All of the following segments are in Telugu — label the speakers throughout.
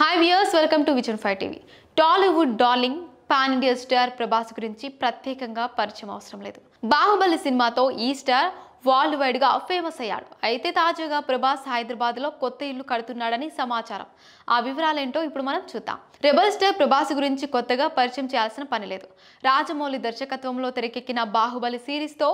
Speaker 1: hi viewers welcome to vision five TV Tollywood darling pan India star Prabhas గురించి ప్రత్యేకంగా పరిచయం అవసరం లేదు బాహుబలి సినిమాతో ఈ స్టార్ వరల్డ్ వైడ్గా ఫేమస్ అయ్యాడు అయితే తాజాగా ప్రభాస్ హైదరాబాద్లో కొత్త ఇల్లు కడుతున్నాడని సమాచారం ఆ వివరాలేంటో ఇప్పుడు మనం చూద్దాం రెబల్ స్టార్ ప్రభాస్ గురించి కొత్తగా పరిచయం చేయాల్సిన పని లేదు రాజమౌళి దర్శకత్వంలో తెరకెక్కిన బాహుబలి సిరీస్తో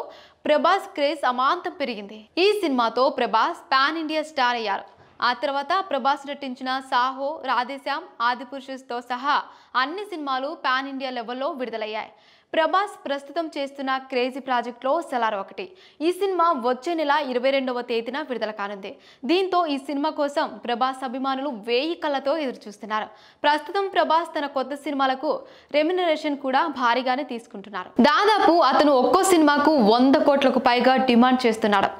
Speaker 1: ప్రభాస్ క్రేజ్ అమాంతం పెరిగింది ఈ సినిమాతో ప్రభాస్ పాన్ ఇండియా స్టార్ అయ్యారు ఆ తర్వాత ప్రభాస్ నటించిన సాహో రాధేశ్యామ్ ఆదిపురుషుస్తో సహా అన్ని సినిమాలు పాన్ ఇండియా లెవెల్లో విడుదలయ్యాయి ప్రభాస్ ప్రస్తుతం చేస్తున్న క్రేజీ ప్రాజెక్ట్లో సెలార్ ఒకటి ఈ సినిమా వచ్చే నెల ఇరవై రెండవ తేదీన విడుదల కానుంది దీంతో ఈ సినిమా కోసం ప్రభాస్ అభిమానులు వేయి కళ్ళతో ఎదురుచూస్తున్నారు ప్రస్తుతం ప్రభాస్ తన కొత్త సినిమాలకు రెమ్యునరేషన్ కూడా భారీగానే తీసుకుంటున్నారు దాదాపు అతను ఒక్కో సినిమాకు వంద కోట్లకు పైగా డిమాండ్ చేస్తున్నాడు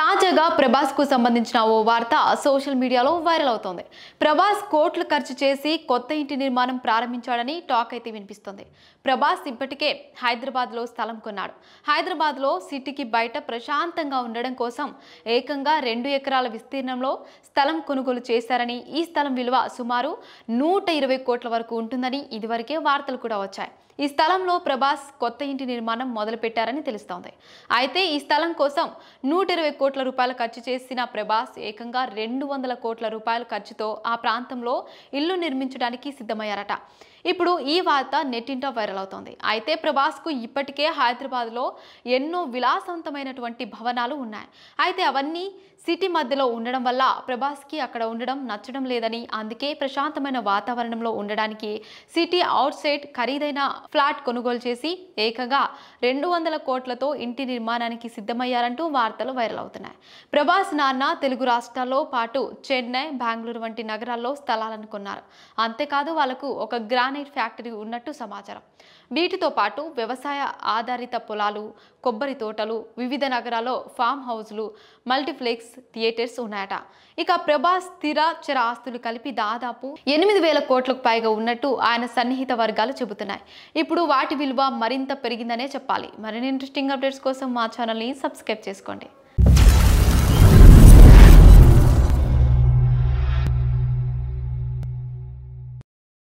Speaker 1: తాజాగా ప్రభాస్కు సంబంధించిన ఓ వార్త సోషల్ మీడియాలో వైరల్ అవుతోంది ప్రభాస్ కోట్లు ఖర్చు చేసి కొత్త ఇంటి నిర్మాణం ప్రారంభించాడని టాక్ అయితే వినిపిస్తుంది ప్రభాస్ ఇప్పటికే హైదరాబాద్లో స్థలం కొన్నాడు హైదరాబాద్లో సిటీకి బయట ప్రశాంతంగా ఉండడం కోసం ఏకంగా రెండు ఎకరాల విస్తీర్ణంలో స్థలం కొనుగోలు చేశారని ఈ స్థలం విలువ సుమారు నూట ఇరవై కోట్ల వరకు ఉంటుందని ఇదివరకే వార్తలు కూడా వచ్చాయి ఈ స్థలంలో ప్రభాస్ కొత్త ఇంటి నిర్మాణం మొదలుపెట్టారని తెలుస్తోంది అయితే ఈ స్థలం కోసం నూట ఇరవై కోట్ల రూపాయలు ఖర్చు చేసిన ప్రభాస్ ఏకంగా రెండు వందల కోట్ల రూపాయల ఖర్చుతో ఆ ప్రాంతంలో ఇల్లు నిర్మించడానికి సిద్ధమయ్యారట ఇప్పుడు ఈ వార్త నెట్టింటో వైరల్ అవుతోంది అయితే ప్రభాస్కు ఇప్పటికే హైదరాబాద్లో ఎన్నో విలాసవంతమైనటువంటి భవనాలు ఉన్నాయి అయితే అవన్నీ సిటీ మధ్యలో ఉండడం వల్ల ప్రభాస్కి అక్కడ ఉండడం నచ్చడం లేదని అందుకే ప్రశాంతమైన వాతావరణంలో ఉండడానికి సిటీ అవుట్ సైడ్ ఖరీదైన ఫ్లాట్ కొనుగోలు చేసి ఏకంగా రెండు వందల కోట్లతో ఇంటి నిర్మాణానికి సిద్ధమయ్యారంటూ వార్తలు వైరల్ అవుతున్నాయి ప్రభాస్ నాన్న తెలుగు రాష్ట్రాల్లో పాటు చెన్నై బెంగళూరు వంటి నగరాల్లో స్థలాలను కొన్నారు అంతేకాదు వాళ్లకు ఒక గ్రానైట్ ఫ్యాక్టరీ ఉన్నట్టు సమాచారం వీటితో పాటు పాటు వ్యవసాయ ఆధారిత పొలాలు కొబ్బరి తోటలు వివిధ నగరాల్లో ఫామ్ హౌస్లు మల్టీప్లెక్స్ థియేటర్స్ ఉన్నాయట ఇక ప్రభాస్ స్థిర చర ఆస్తులు కలిపి దాదాపు ఎనిమిది వేల కోట్లకు పైగా ఉన్నట్టు ఆయన సన్నిహిత వర్గాలు చెబుతున్నాయి ఇప్పుడు వాటి విలువ మరింత పెరిగిందనే చెప్పాలి మరిన్ని ఇంట్రెస్టింగ్ అప్డేట్స్ కోసం మా ఛానల్ని సబ్స్క్రైబ్ చేసుకోండి